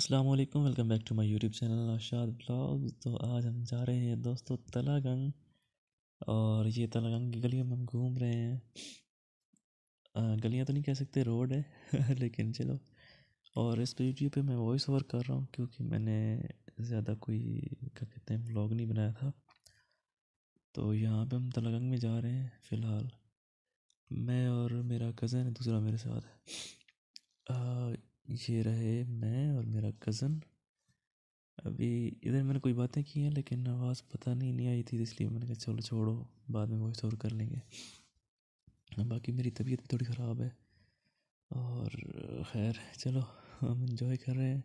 अस्सलाम वालेकुम welcome back to my YouTube channel Ashad blog तो आज हम जा रहे हैं दोस्तों तलागंग और ये तलागंग की गलियों में हम घूम रहे हैं गलियां तो नहीं कह सकते रोड है लेकिन चलो और इस यूट्यूब पे मैं वॉइस ओवर कर रहा हूँ क्योंकि मैंने ज़्यादा कोई क्या कहते हैं ब्लॉग नहीं बनाया था तो यहाँ पर हम तलागंग में जा रहे हैं फ़िलहाल मैं और मेरा कज़न है दूसरा मेरे साथ है ये रहे मैं और मेरा कज़न अभी इधर मैंने कोई बातें की हैं लेकिन आवाज़ पता नहीं नहीं आई थी इसलिए मैंने कहा चलो छोड़ो बाद में वॉइस ओवर कर लेंगे हाँ, बाकी मेरी तबीयत भी थोड़ी ख़राब है और खैर चलो हम इंजॉय कर रहे हैं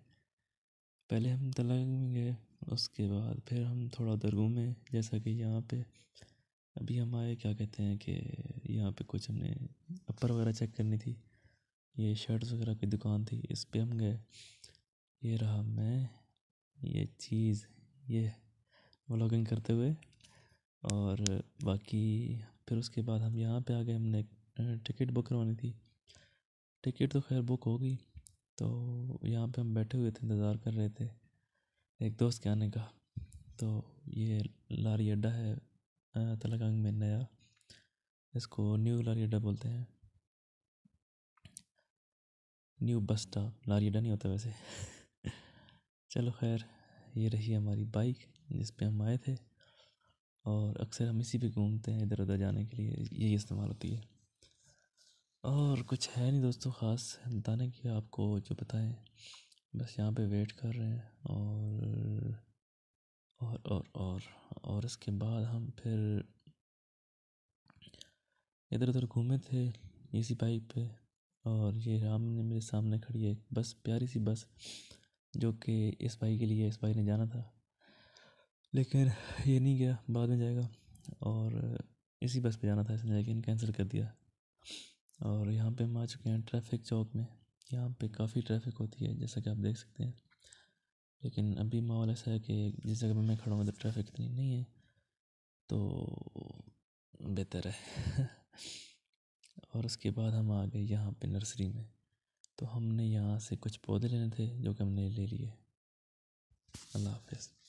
पहले हम तलंग में गए उसके बाद फिर हम थोड़ा उधर घूमे जैसा कि यहाँ पे अभी हम आए क्या कहते हैं कि यहाँ पे कुछ हमने अपर वगैरह चेक करनी थी ये शर्ट्स वगैरह की दुकान थी इस पर हम गए ये रहा मैं ये चीज़ ये व्लॉगिंग करते हुए और बाकी फिर उसके बाद हम यहाँ पे आ गए हमने टिकट बुक करवानी थी टिकट तो खैर बुक हो गई तो यहाँ पे हम बैठे हुए थे इंतज़ार कर रहे थे एक दोस्त के आने का तो ये लारी अड्डा है तलागंग में नया इसको न्यू लारी अड्डा बोलते हैं न्यू बस्ता लारी अड्डा नहीं होता वैसे चलो खैर ये रही हमारी बाइक जिस पर हम आए थे और अक्सर हम इसी पे घूमते हैं इधर उधर जाने के लिए यही इस्तेमाल होती है और कुछ है नहीं दोस्तों ख़ास बताने की आपको जो बताएं बस यहाँ पे वेट कर रहे हैं और और और और और इसके बाद हम फिर इधर उधर घूमे थे इसी बाइक पे और ये सामने मेरे सामने खड़ी है बस प्यारी सी बस जो कि इस भाई के लिए इस भाई ने जाना था लेकिन ये नहीं गया बाद में जाएगा और इसी बस पे जाना था इसने लेकिन कैंसिल कर दिया और यहाँ पे हम आ चुके हैं ट्रैफिक चौक में यहाँ पे काफ़ी ट्रैफिक होती है जैसा कि आप देख सकते हैं लेकिन अभी माहौल ऐसा है कि जिस जगह मैं खड़ा हूँ तो ट्रैफिक इतनी नहीं है तो बेहतर है और उसके बाद हम आ गए यहाँ पे नर्सरी में तो हमने यहाँ से कुछ पौधे लेने थे जो कि हमने ले लिए अल्लाह हाफिज़